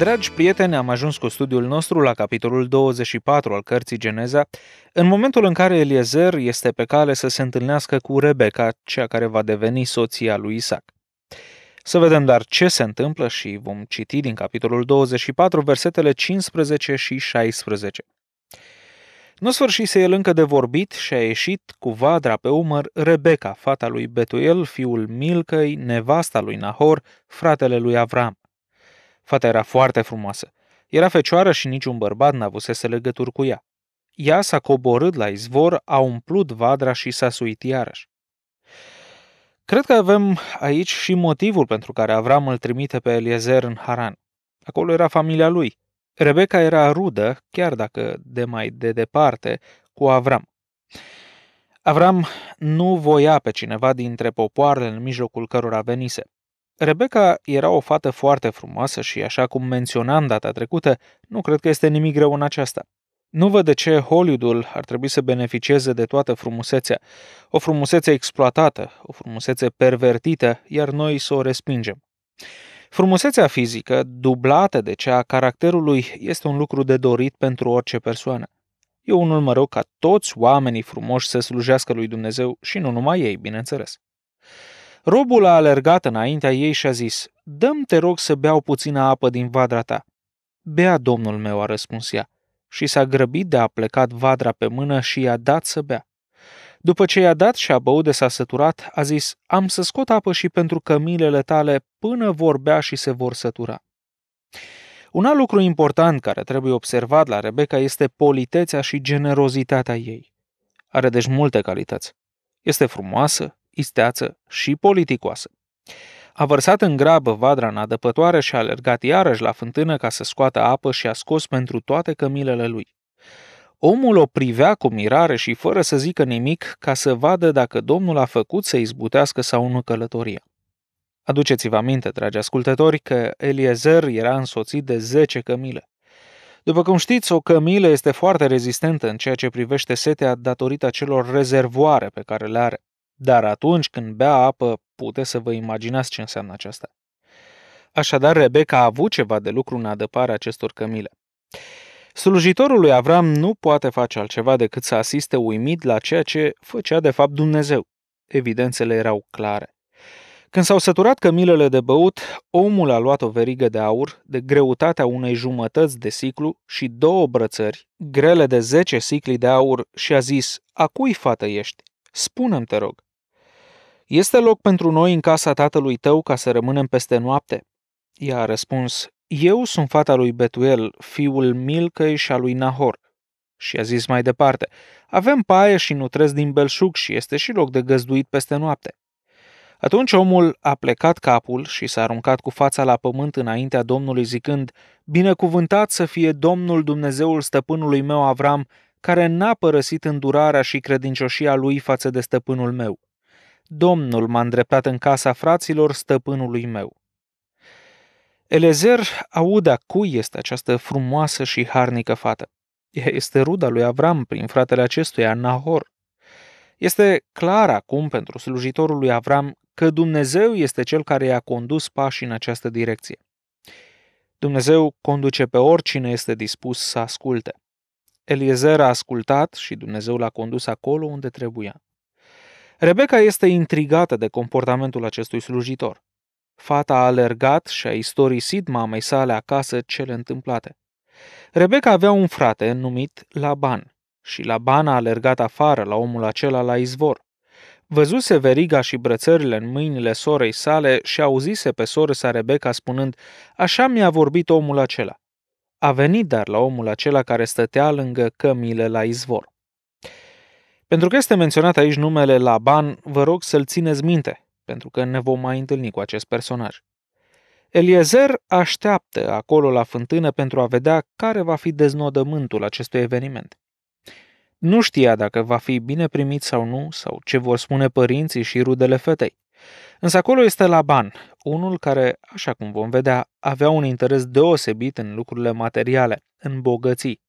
Dragi prieteni, am ajuns cu studiul nostru la capitolul 24 al cărții Geneza, în momentul în care Eliezer este pe cale să se întâlnească cu Rebecca, cea care va deveni soția lui Isaac. Să vedem dar ce se întâmplă și vom citi din capitolul 24, versetele 15 și 16. Nu sfârșise el încă de vorbit și a ieșit cu vadra pe umăr Rebecca, fata lui Betuel, fiul Milcăi, nevasta lui Nahor, fratele lui Avram. Fata era foarte frumoasă. Era fecioară și niciun bărbat n-avusese legături cu ea. Ea s-a coborât la izvor, a umplut vadra și s-a suit iarăși. Cred că avem aici și motivul pentru care Avram îl trimite pe Eliezer în Haran. Acolo era familia lui. Rebecca era rudă, chiar dacă de mai de departe, cu Avram. Avram nu voia pe cineva dintre popoarele în mijlocul cărora venise. Rebecca era o fată foarte frumoasă și, așa cum menționam data trecută, nu cred că este nimic greu în aceasta. Nu văd de ce Hollywoodul ar trebui să beneficieze de toată frumusețea. O frumusețe exploatată, o frumusețe pervertită, iar noi să o respingem. Frumusețea fizică, dublată de cea a caracterului, este un lucru de dorit pentru orice persoană. Eu unul mă rog ca toți oamenii frumoși să slujească lui Dumnezeu și nu numai ei, bineînțeles. Robul a alergat înaintea ei și a zis, Dăm te rog să beau puțină apă din vadra ta. Bea, domnul meu, a răspuns ea, și s-a grăbit de a plecat vadra pe mână și i-a dat să bea. După ce i-a dat și a băut de s-a săturat, a zis, am să scot apă și pentru cămilele tale până vor bea și se vor sătura. Un alt lucru important care trebuie observat la Rebecca este politețea și generozitatea ei. Are deci multe calități. Este frumoasă, isteață și politicoasă. A vărsat în grabă vadra în adăpătoare și a alergat iarăși la fântână ca să scoată apă și a scos pentru toate cămilele lui. Omul o privea cu mirare și fără să zică nimic ca să vadă dacă Domnul a făcut să izbutească sau nu călătoria. Aduceți-vă aminte, dragi ascultători, că Eliezer era însoțit de 10 cămile. După cum știți, o cămilă este foarte rezistentă în ceea ce privește setea datorită celor rezervoare pe care le are. Dar atunci când bea apă, puteți să vă imaginați ce înseamnă aceasta. Așadar, Rebecca a avut ceva de lucru în adăparea acestor cămile. Slujitorul lui Avram nu poate face altceva decât să asiste uimit la ceea ce făcea de fapt Dumnezeu. Evidențele erau clare. Când s-au săturat cămilele de băut, omul a luat o verigă de aur de greutatea unei jumătăți de siclu și două brățări, grele de zece sicli de aur, și a zis, A cui fată ești? Spune-mi, te rog. Este loc pentru noi în casa tatălui tău ca să rămânem peste noapte? Ea a răspuns, Eu sunt fata lui Betuel, fiul Milcăi și a lui Nahor. Și a zis mai departe, Avem paie și nutrez din belșug și este și loc de găzduit peste noapte. Atunci omul a plecat capul și s-a aruncat cu fața la pământ înaintea Domnului zicând, Binecuvântat să fie Domnul Dumnezeul stăpânului meu Avram, care n-a părăsit îndurarea și credincioșia lui față de stăpânul meu. Domnul m-a îndreptat în casa fraților stăpânului meu. Elezer audă cui este această frumoasă și harnică fată. Ea este ruda lui Avram prin fratele acestuia, Nahor. Este clar acum pentru slujitorul lui Avram că Dumnezeu este cel care i-a condus pașii în această direcție. Dumnezeu conduce pe oricine este dispus să asculte. Eliezer a ascultat și Dumnezeu l-a condus acolo unde trebuia. Rebecca este intrigată de comportamentul acestui slujitor. Fata a alergat și a istorisit mamei sale acasă cele întâmplate. Rebecca avea un frate numit Laban și Laban a alergat afară la omul acela la izvor. Văzuse veriga și brățările în mâinile sorei sale și auzise pe soră sa Rebecca spunând, așa mi-a vorbit omul acela. A venit dar la omul acela care stătea lângă cămile la izvor. Pentru că este menționat aici numele Laban, vă rog să-l țineți minte, pentru că ne vom mai întâlni cu acest personaj. Eliezer așteaptă acolo la fântână pentru a vedea care va fi deznodământul acestui eveniment. Nu știa dacă va fi bine primit sau nu, sau ce vor spune părinții și rudele fetei. Însă acolo este Laban, unul care, așa cum vom vedea, avea un interes deosebit în lucrurile materiale, în bogății.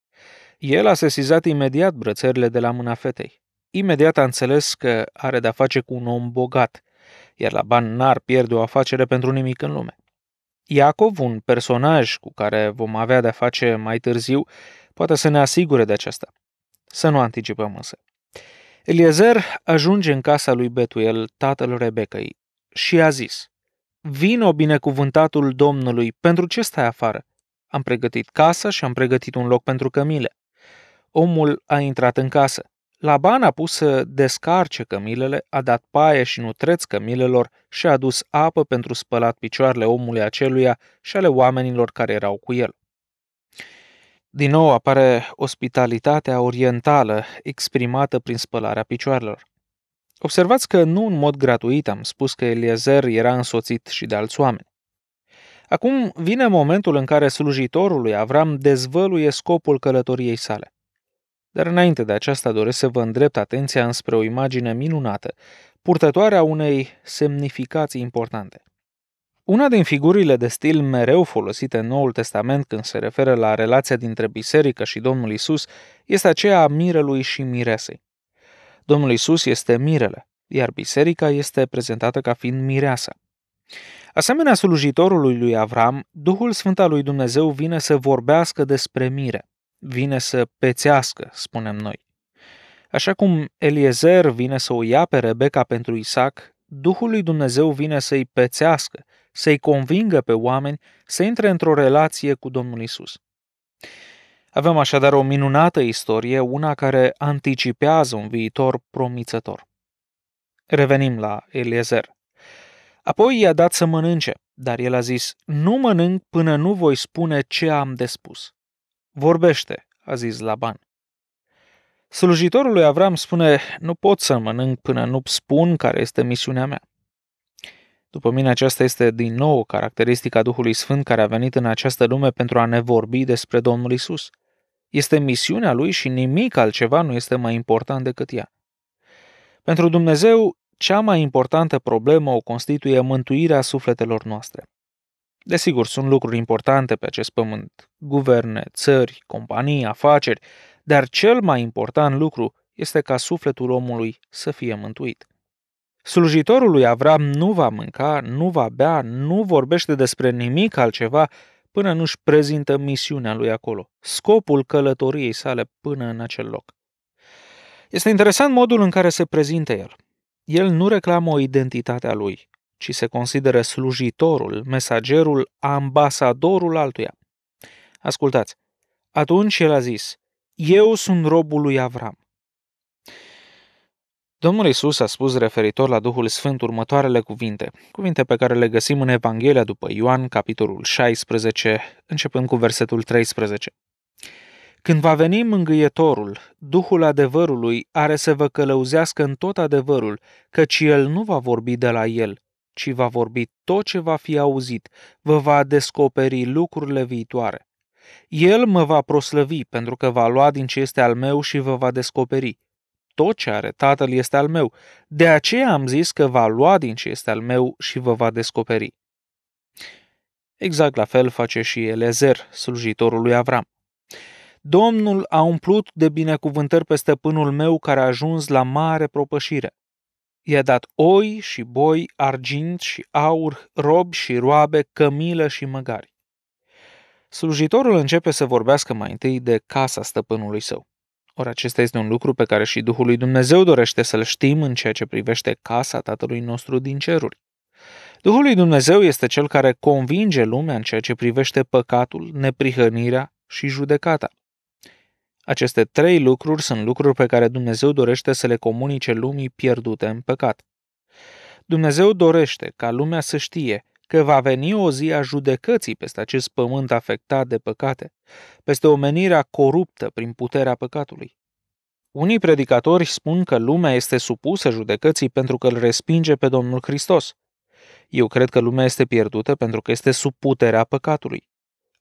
El a sesizat imediat brățările de la mâna fetei. Imediat a înțeles că are de-a face cu un om bogat, iar la bani n-ar pierde o afacere pentru nimic în lume. Iacov, un personaj cu care vom avea de-a face mai târziu, poate să ne asigure de aceasta. Să nu anticipăm însă. Eliezer ajunge în casa lui Betuel, tatăl Rebecăi, și a zis, Vino binecuvântatul Domnului, pentru ce stai afară? Am pregătit casa și am pregătit un loc pentru cămile. Omul a intrat în casă. Laban a pus să descarce cămilele, a dat paie și nutreț cămilelor și a adus apă pentru spălat picioarele omului aceluia și ale oamenilor care erau cu el. Din nou apare ospitalitatea orientală exprimată prin spălarea picioarelor. Observați că nu în mod gratuit am spus că Eliezer era însoțit și de alți oameni. Acum vine momentul în care slujitorul lui Avram dezvăluie scopul călătoriei sale. Dar înainte de aceasta doresc să vă îndrept atenția înspre o imagine minunată, purtătoarea unei semnificații importante. Una din figurile de stil mereu folosite în Noul Testament când se referă la relația dintre biserică și Domnul Isus este aceea a mirelui și miresei. Domnul Isus este mirele, iar biserica este prezentată ca fiind mireasa. Asemenea slujitorului lui Avram, Duhul Sfânt al lui Dumnezeu vine să vorbească despre mire vine să pețească, spunem noi. Așa cum Eliezer vine să o ia pe Rebecca pentru Isaac, Duhul lui Dumnezeu vine să-i pețească, să-i convingă pe oameni să intre într-o relație cu Domnul Isus. Avem așadar o minunată istorie, una care anticipează un viitor promițător. Revenim la Eliezer. Apoi i-a dat să mănânce, dar el a zis, nu mănânc până nu voi spune ce am de spus. Vorbește, a zis Laban. Slujitorul lui Avram spune, nu pot să mănânc până nu spun care este misiunea mea. După mine, aceasta este din nou caracteristica Duhului Sfânt care a venit în această lume pentru a ne vorbi despre Domnul Isus. Este misiunea lui și nimic altceva nu este mai important decât ea. Pentru Dumnezeu, cea mai importantă problemă o constituie mântuirea sufletelor noastre. Desigur, sunt lucruri importante pe acest pământ, guverne, țări, companii, afaceri, dar cel mai important lucru este ca sufletul omului să fie mântuit. Slujitorul lui Avram nu va mânca, nu va bea, nu vorbește despre nimic altceva până nu-și prezintă misiunea lui acolo, scopul călătoriei sale până în acel loc. Este interesant modul în care se prezintă el. El nu reclamă o identitate a lui, ci se consideră slujitorul, mesagerul, ambasadorul altuia. Ascultați, atunci el a zis, eu sunt robul lui Avram. Domnul Isus a spus referitor la Duhul Sfânt următoarele cuvinte, cuvinte pe care le găsim în Evanghelia după Ioan, capitolul 16, începând cu versetul 13. Când va veni mângâietorul, Duhul adevărului are să vă călăuzească în tot adevărul, căci el nu va vorbi de la el, ci va vorbi tot ce va fi auzit, vă va descoperi lucrurile viitoare. El mă va proslăvi pentru că va lua din ce este al meu și vă va descoperi. Tot ce are Tatăl este al meu, de aceea am zis că va lua din ce este al meu și vă va descoperi. Exact la fel face și Elezer, slujitorul lui Avram. Domnul a umplut de binecuvântări pe stăpânul meu care a ajuns la mare propășire i-a dat oi și boi, argint și aur, rob și roabe, cămilă și măgari. Slujitorul începe să vorbească mai întâi de casa stăpânului său. Ori acesta este un lucru pe care și Duhul lui Dumnezeu dorește să-l știm în ceea ce privește casa Tatălui nostru din ceruri. Duhul lui Dumnezeu este cel care convinge lumea în ceea ce privește păcatul, neprihănirea și judecata. Aceste trei lucruri sunt lucruri pe care Dumnezeu dorește să le comunice lumii pierdute în păcat. Dumnezeu dorește ca lumea să știe că va veni o zi a judecății peste acest pământ afectat de păcate, peste omenirea coruptă prin puterea păcatului. Unii predicatori spun că lumea este supusă judecății pentru că îl respinge pe Domnul Hristos. Eu cred că lumea este pierdută pentru că este sub puterea păcatului.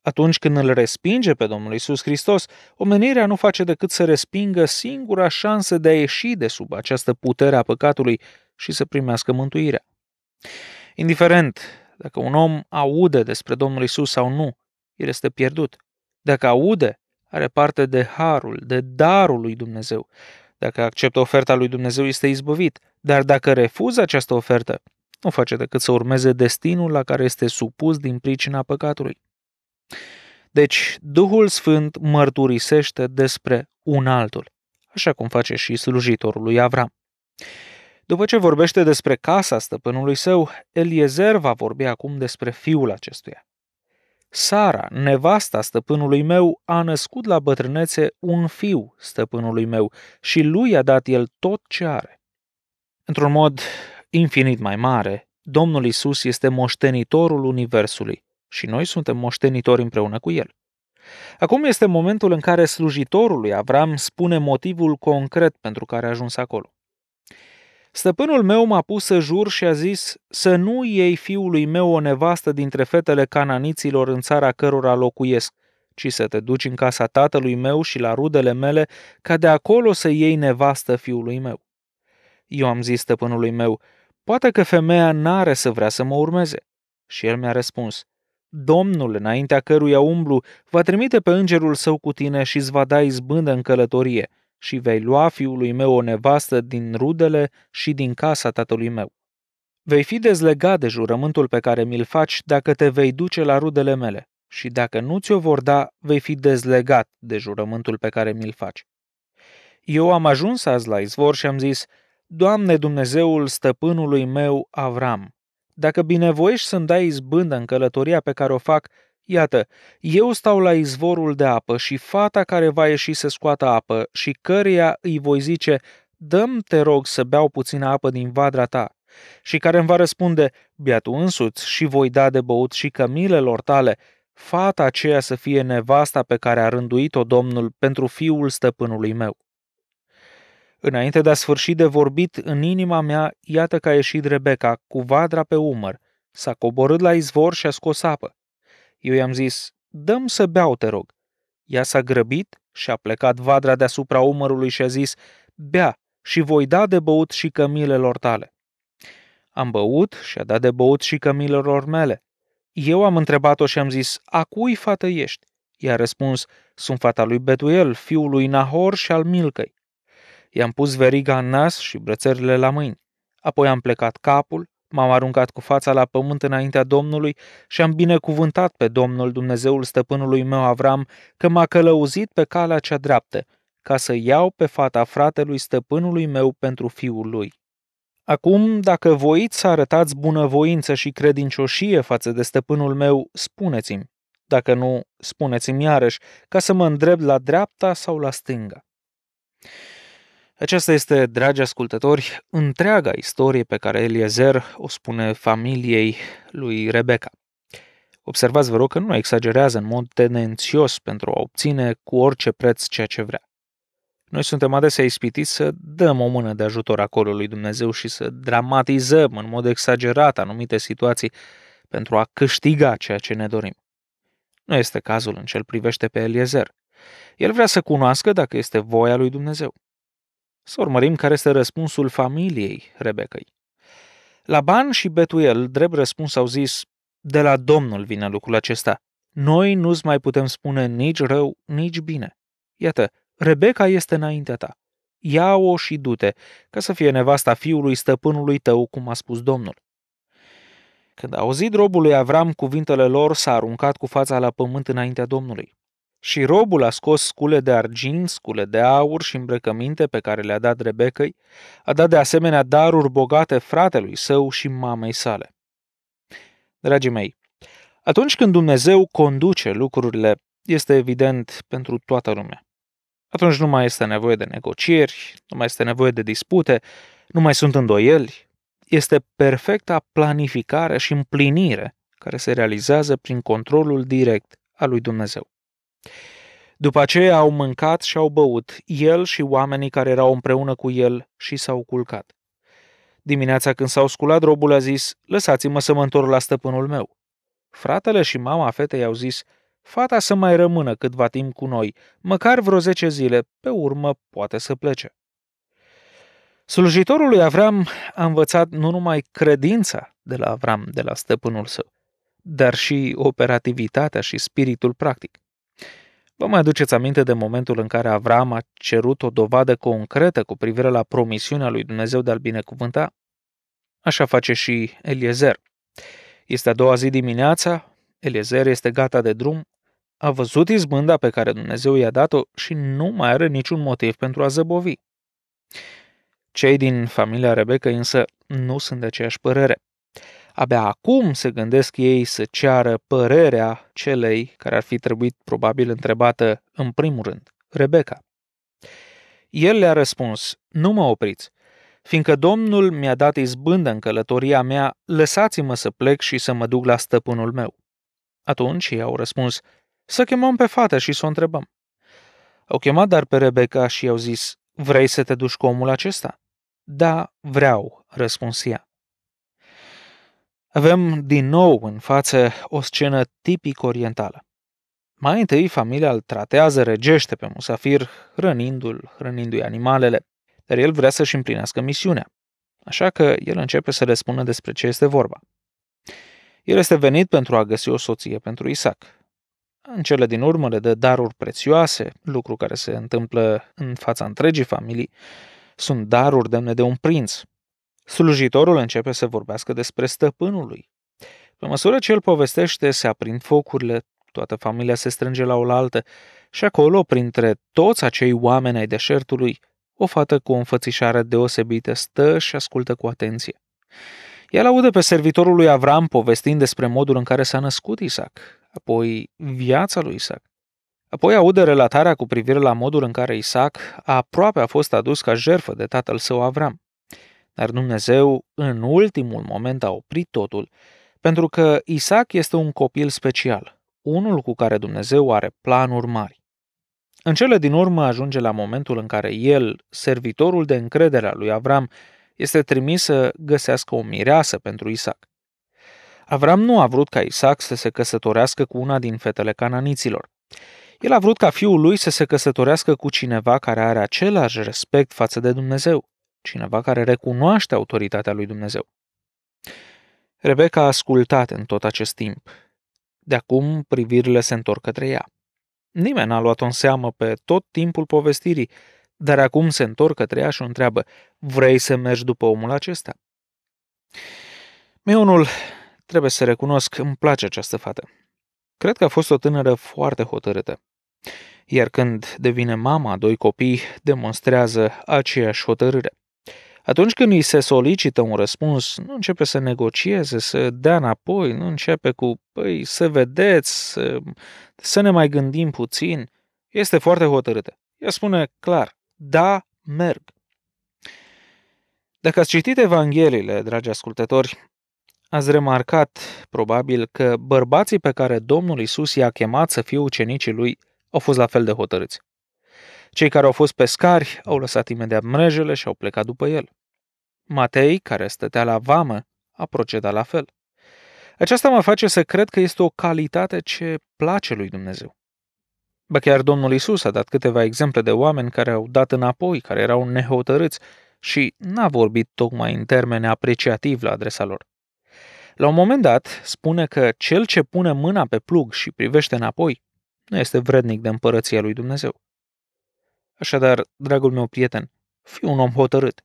Atunci când îl respinge pe Domnul Isus Hristos, omenirea nu face decât să respingă singura șansă de a ieși de sub această putere a păcatului și să primească mântuirea. Indiferent dacă un om aude despre Domnul Isus sau nu, el este pierdut. Dacă aude, are parte de harul, de darul lui Dumnezeu. Dacă acceptă oferta lui Dumnezeu, este izbăvit. Dar dacă refuză această ofertă, nu face decât să urmeze destinul la care este supus din pricina păcatului. Deci, Duhul Sfânt mărturisește despre un altul, așa cum face și slujitorul lui Avram. După ce vorbește despre casa stăpânului său, Eliezer va vorbi acum despre fiul acestuia. Sara, nevasta stăpânului meu, a născut la bătrânețe un fiu stăpânului meu și lui a dat el tot ce are. Într-un mod infinit mai mare, Domnul Isus este moștenitorul Universului și noi suntem moștenitori împreună cu el. Acum este momentul în care slujitorul lui Avram spune motivul concret pentru care a ajuns acolo. Stăpânul meu m-a pus să jur și a zis să nu iei fiului meu o nevastă dintre fetele cananiților în țara cărora locuiesc, ci să te duci în casa tatălui meu și la rudele mele, ca de acolo să iei nevastă fiului meu. Eu am zis stăpânului meu, poate că femeia n-are să vrea să mă urmeze. Și el mi-a răspuns, Domnul, înaintea căruia umblu, va trimite pe îngerul său cu tine și îți va da izbândă în călătorie și vei lua fiului meu o nevastă din rudele și din casa tatălui meu. Vei fi dezlegat de jurământul pe care mi-l faci dacă te vei duce la rudele mele și dacă nu ți-o vor da, vei fi dezlegat de jurământul pe care mi-l faci. Eu am ajuns azi la izvor și am zis, Doamne Dumnezeul stăpânului meu Avram, dacă binevoiești să-mi dai izbândă în călătoria pe care o fac, iată, eu stau la izvorul de apă și fata care va ieși să scoată apă și căreia îi voi zice, dăm te rog să beau puțină apă din vadra ta, și care îmi va răspunde, biatu însuți și voi da de băut și cămilelor tale, fata aceea să fie nevasta pe care a rânduit-o Domnul pentru fiul stăpânului meu. Înainte de a sfârși de vorbit, în inima mea, iată că a ieșit Rebecca, cu vadra pe umăr. S-a coborât la izvor și a scos apă. Eu i-am zis, dăm să beau, te rog. Ea s-a grăbit și a plecat vadra deasupra umărului și a zis, bea și voi da de băut și cămilelor tale. Am băut și a dat de băut și cămilelor mele. Eu am întrebat-o și am zis, a cui fată ești? I-a răspuns, sunt fata lui Betuel, fiul lui Nahor și al Milcăi. I-am pus veriga în nas și brățările la mâini. Apoi am plecat capul, m-am aruncat cu fața la pământ înaintea Domnului și am binecuvântat pe Domnul Dumnezeul stăpânului meu Avram că m-a călăuzit pe calea cea dreaptă, ca să iau pe fata fratelui stăpânului meu pentru fiul lui. Acum, dacă voiți să arătați bunăvoință și credincioșie față de stăpânul meu, spuneți-mi. Dacă nu, spuneți-mi iarăși, ca să mă îndrept la dreapta sau la stânga. Aceasta este, dragi ascultători, întreaga istorie pe care Eliezer o spune familiei lui Rebecca. Observați, vă rog, că nu exagerează în mod tendențios pentru a obține cu orice preț ceea ce vrea. Noi suntem adesea ispitiți să dăm o mână de ajutor acolo lui Dumnezeu și să dramatizăm în mod exagerat anumite situații pentru a câștiga ceea ce ne dorim. Nu este cazul în ce privește pe Eliezer. El vrea să cunoască dacă este voia lui Dumnezeu. Să urmărim care este răspunsul familiei Rebecăi. Laban și Betuel, drept răspuns, au zis, de la Domnul vine lucrul acesta. Noi nu-ți mai putem spune nici rău, nici bine. Iată, Rebecca este înaintea ta. Ia-o și du-te, ca să fie nevasta fiului stăpânului tău, cum a spus Domnul. Când a auzit robului Avram cuvintele lor, s-a aruncat cu fața la pământ înaintea Domnului. Și robul a scos scule de argint, scule de aur și îmbrăcăminte pe care le-a dat Rebecăi, a dat de asemenea daruri bogate fratelui său și mamei sale. Dragii mei, atunci când Dumnezeu conduce lucrurile, este evident pentru toată lumea. Atunci nu mai este nevoie de negocieri, nu mai este nevoie de dispute, nu mai sunt îndoieli. Este perfecta planificare și împlinire care se realizează prin controlul direct al lui Dumnezeu. După aceea au mâncat și au băut, el și oamenii care erau împreună cu el și s-au culcat. Dimineața când s-au sculat, robul a zis, lăsați-mă să mă întorc la stăpânul meu. Fratele și mama fetei au zis, fata să mai rămână câtva timp cu noi, măcar vreo zece zile, pe urmă poate să plece. Slujitorul lui Avram a învățat nu numai credința de la Avram, de la stăpânul său, dar și operativitatea și spiritul practic. Vă mai aduceți aminte de momentul în care Avram a cerut o dovadă concretă cu privire la promisiunea lui Dumnezeu de a-l binecuvânta? Așa face și Eliezer. Este a doua zi dimineața, Eliezer este gata de drum, a văzut izbânda pe care Dumnezeu i-a dat-o și nu mai are niciun motiv pentru a zăbovi. Cei din familia Rebecca însă nu sunt de aceeași părere. Abia acum se gândesc ei să ceară părerea celei care ar fi trebuit probabil întrebată în primul rând, Rebecca. El le-a răspuns, nu mă opriți, fiindcă Domnul mi-a dat izbândă în călătoria mea, lăsați-mă să plec și să mă duc la stăpânul meu. Atunci ei au răspuns, să chemăm pe fată și să o întrebăm. Au chemat dar pe Rebecca și i-au zis, vrei să te duci cu omul acesta? Da, vreau, răspuns ea. Avem din nou în față o scenă tipic orientală. Mai întâi, familia îl tratează regește pe musafir, hrănindu-l, hrănindu-i animalele, dar el vrea să-și împlinească misiunea. Așa că el începe să le spună despre ce este vorba. El este venit pentru a găsi o soție pentru Isaac. În cele din urmă le dă daruri prețioase, lucru care se întâmplă în fața întregii familii. Sunt daruri demne de un prinț, Slujitorul începe să vorbească despre stăpânul lui. Pe măsură ce îl povestește, se aprind focurile, toată familia se strânge la oaltă și acolo, printre toți acei oameni ai deșertului, o fată cu o înfățișare deosebită stă și ascultă cu atenție. El aude pe servitorul lui Avram povestind despre modul în care s-a născut Isaac, apoi viața lui Isaac. Apoi aude relatarea cu privire la modul în care Isaac aproape a fost adus ca jerfă de tatăl său Avram. Dar Dumnezeu, în ultimul moment, a oprit totul, pentru că Isaac este un copil special, unul cu care Dumnezeu are planuri mari. În cele din urmă ajunge la momentul în care el, servitorul de încredere al lui Avram, este trimis să găsească o mireasă pentru Isaac. Avram nu a vrut ca Isaac să se căsătorească cu una din fetele cananiților. El a vrut ca fiul lui să se căsătorească cu cineva care are același respect față de Dumnezeu cineva care recunoaște autoritatea lui Dumnezeu. Rebecca a ascultat în tot acest timp. De acum privirile se întorc către ea. Nimeni n-a luat-o în seamă pe tot timpul povestirii, dar acum se întorc către ea și o întreabă, vrei să mergi după omul acesta? Meonul, trebuie să recunosc, îmi place această fată. Cred că a fost o tânără foarte hotărâtă. Iar când devine mama a doi copii, demonstrează aceeași hotărâre. Atunci când îi se solicită un răspuns, nu începe să negocieze, să dea înapoi, nu începe cu, păi, să vedeți, să, să ne mai gândim puțin. Este foarte hotărâtă. Ea spune clar, da, merg. Dacă ați citit Evangheliile, dragi ascultători, ați remarcat probabil că bărbații pe care Domnul Isus i-a chemat să fie ucenicii lui au fost la fel de hotărâți. Cei care au fost pescari au lăsat imediat mrejele și au plecat după el. Matei, care stătea la vamă, a procedat la fel. Aceasta mă face să cred că este o calitate ce place lui Dumnezeu. Ba chiar Domnul Isus a dat câteva exemple de oameni care au dat înapoi, care erau nehotărâți și n-a vorbit tocmai în termeni apreciativ la adresa lor. La un moment dat, spune că cel ce pune mâna pe plug și privește înapoi nu este vrednic de împărăția lui Dumnezeu. Așadar, dragul meu prieten, fii un om hotărât.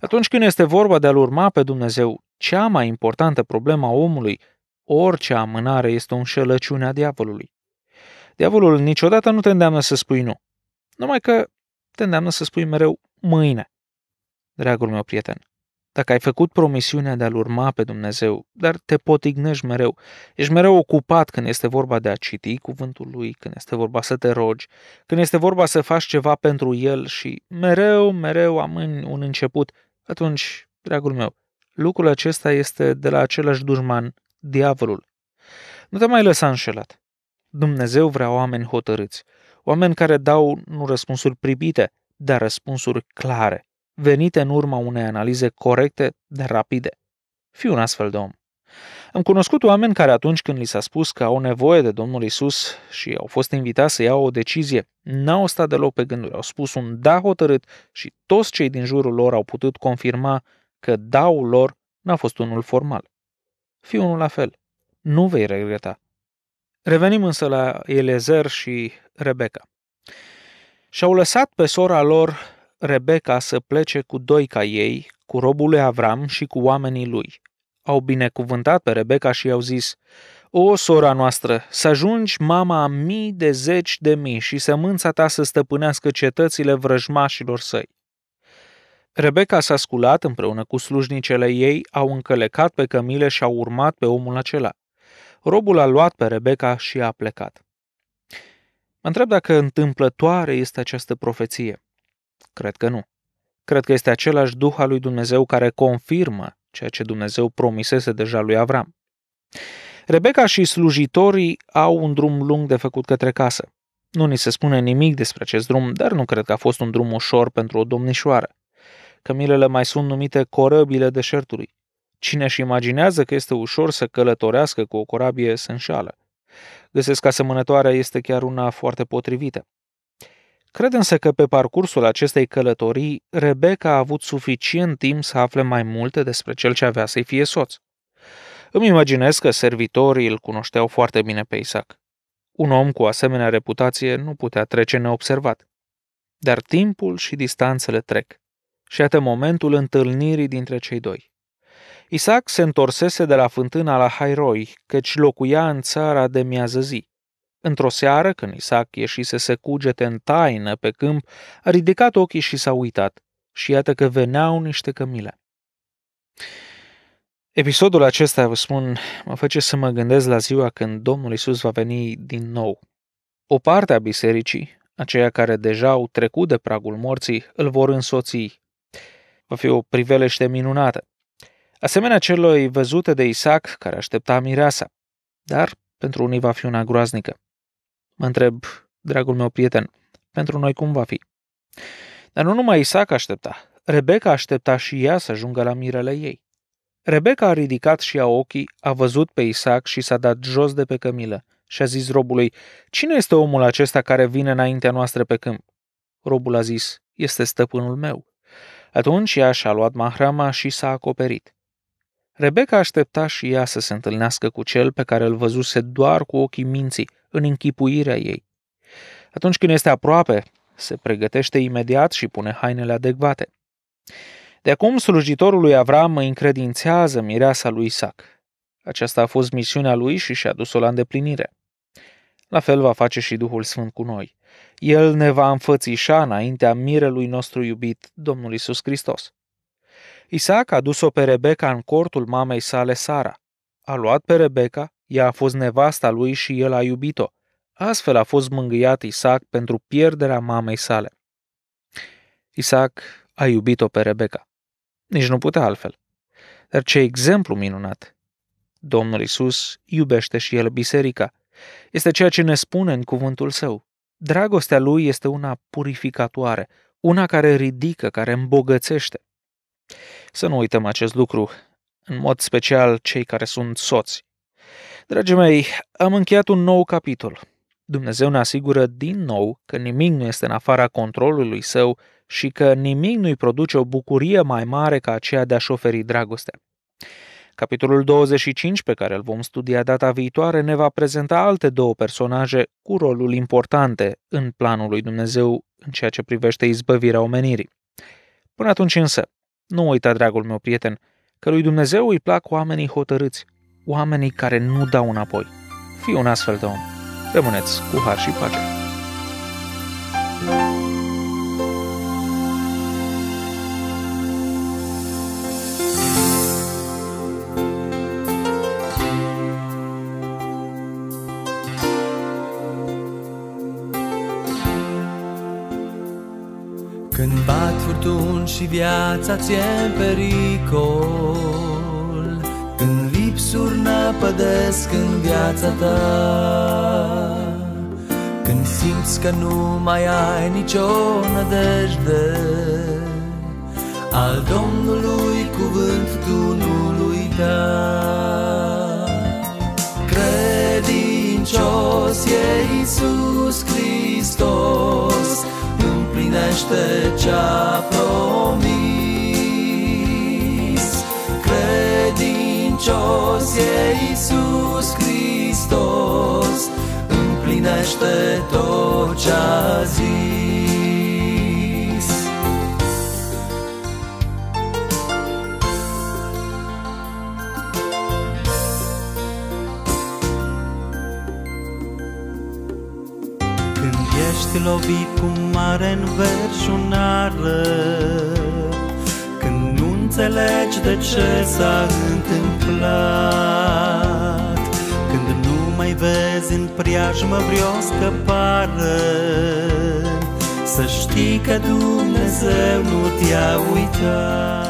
Atunci când este vorba de a-L urma pe Dumnezeu, cea mai importantă problemă a omului, orice amânare este o înșelăciune a diavolului. Diavolul niciodată nu te îndeamnă să spui nu, numai că te îndeamnă să spui mereu mâine. Dragul meu prieten, dacă ai făcut promisiunea de a-L urma pe Dumnezeu, dar te potignești mereu, ești mereu ocupat când este vorba de a citi cuvântul Lui, când este vorba să te rogi, când este vorba să faci ceva pentru El și mereu, mereu amâni un început, atunci, dragul meu, lucrul acesta este de la același dușman, diavolul. Nu te mai lăsa înșelat. Dumnezeu vrea oameni hotărâți, oameni care dau nu răspunsuri pribite, dar răspunsuri clare venite în urma unei analize corecte, dar rapide. Fiu un astfel de om. Am cunoscut oameni care atunci când li s-a spus că au nevoie de Domnul Isus și au fost invitați să iau o decizie, n-au stat deloc pe gânduri, au spus un da hotărât și toți cei din jurul lor au putut confirma că daul lor n-a fost unul formal. Fii unul la fel, nu vei regreta. Revenim însă la Elezer și Rebecca. Și-au lăsat pe sora lor Rebecca să plece cu doi ca ei, cu robul lui Avram și cu oamenii lui. Au binecuvântat pe Rebecca și i-au zis, O, sora noastră, să ajungi mama a mii de zeci de mii și sămânța ta să stăpânească cetățile vrăjmașilor săi. Rebecca s-a sculat împreună cu slujnicele ei, au încălecat pe cămile și au urmat pe omul acela. Robul a luat pe Rebecca și a plecat. Mă întreb dacă întâmplătoare este această profeție. Cred că nu. Cred că este același Duh al lui Dumnezeu care confirmă ceea ce Dumnezeu promisese deja lui Avram. Rebecca și slujitorii au un drum lung de făcut către casă. Nu ni se spune nimic despre acest drum, dar nu cred că a fost un drum ușor pentru o domnișoară. Cămilele mai sunt numite corăbile deșertului. Cine își imaginează că este ușor să călătorească cu o corabie se înșală. Găsesc asemănătoarea este chiar una foarte potrivită. Cred însă că pe parcursul acestei călătorii, Rebecca a avut suficient timp să afle mai multe despre cel ce avea să-i fie soț. Îmi imaginez că servitorii îl cunoșteau foarte bine pe Isaac. Un om cu asemenea reputație nu putea trece neobservat. Dar timpul și distanțele trec. Și atât momentul întâlnirii dintre cei doi. Isaac se întorsese de la fântâna la Hairoi, căci locuia în țara de miază zi. Într-o seară, când Isaac ieșise să cugete în taină pe câmp, a ridicat ochii și s-a uitat. Și iată că veneau niște cămile. Episodul acesta, vă spun, mă face să mă gândesc la ziua când Domnul Isus va veni din nou. O parte a bisericii, aceia care deja au trecut de pragul morții, îl vor însoți. Va fi o privelește minunată. Asemenea celor văzute de Isaac, care aștepta mireasa. Dar pentru unii va fi una groaznică. Mă întreb, dragul meu prieten, pentru noi cum va fi? Dar nu numai Isaac aștepta. Rebecca aștepta și ea să ajungă la mirele ei. Rebecca a ridicat și a ochii, a văzut pe Isaac și s-a dat jos de pe cămilă și a zis robului, Cine este omul acesta care vine înaintea noastră pe câmp? Robul a zis, Este stăpânul meu. Atunci ea și-a luat mahrama și s-a acoperit. Rebecca aștepta și ea să se întâlnească cu cel pe care îl văzuse doar cu ochii minții, în închipuirea ei. Atunci când este aproape, se pregătește imediat și pune hainele adecvate. De acum, slujitorul lui Avram îi încredințează mireasa lui Isaac. Aceasta a fost misiunea lui și și-a dus-o la îndeplinire. La fel va face și Duhul Sfânt cu noi. El ne va înfățișa înaintea mirelui nostru iubit, Domnul Isus Hristos. Isaac a dus-o pe Rebecca în cortul mamei sale Sara. A luat pe Rebecca, ea a fost nevasta lui și el a iubit-o. Astfel a fost mângâiat Isaac pentru pierderea mamei sale. Isaac a iubit-o pe Rebecca. Nici nu putea altfel. Dar ce exemplu minunat! Domnul Isus iubește și el biserica. Este ceea ce ne spune în cuvântul său. Dragostea lui este una purificatoare, una care ridică, care îmbogățește. Să nu uităm acest lucru, în mod special cei care sunt soți. Dragii mei, am încheiat un nou capitol. Dumnezeu ne asigură din nou că nimic nu este în afara controlului său și că nimic nu-i produce o bucurie mai mare ca aceea de a-și oferi dragostea. Capitolul 25, pe care îl vom studia data viitoare, ne va prezenta alte două personaje cu rolul importante în planul lui Dumnezeu în ceea ce privește izbăvirea omenirii. Până atunci însă, nu uita, dragul meu prieten, că lui Dumnezeu îi plac oamenii hotărâți – oamenii care nu dau înapoi. Fii un astfel de om. Rămâneți cu har și pace. Când bat furtun și viața ți-e în pericol lipsuri năpădesc în viața ta Când simți că nu mai ai nicio nădejde Al Domnului cuvânt tu nu-l uita Credincios e Iisus Hristos Împlinește ce-a promis credincios e Iisus Hristos Împlinește tot ce a zis Când ești lovit cu mare înverșunare înțelegi de ce s-a întâmplat Când nu mai vezi în preajmă vreo scăpare Să știi că Dumnezeu nu te-a uitat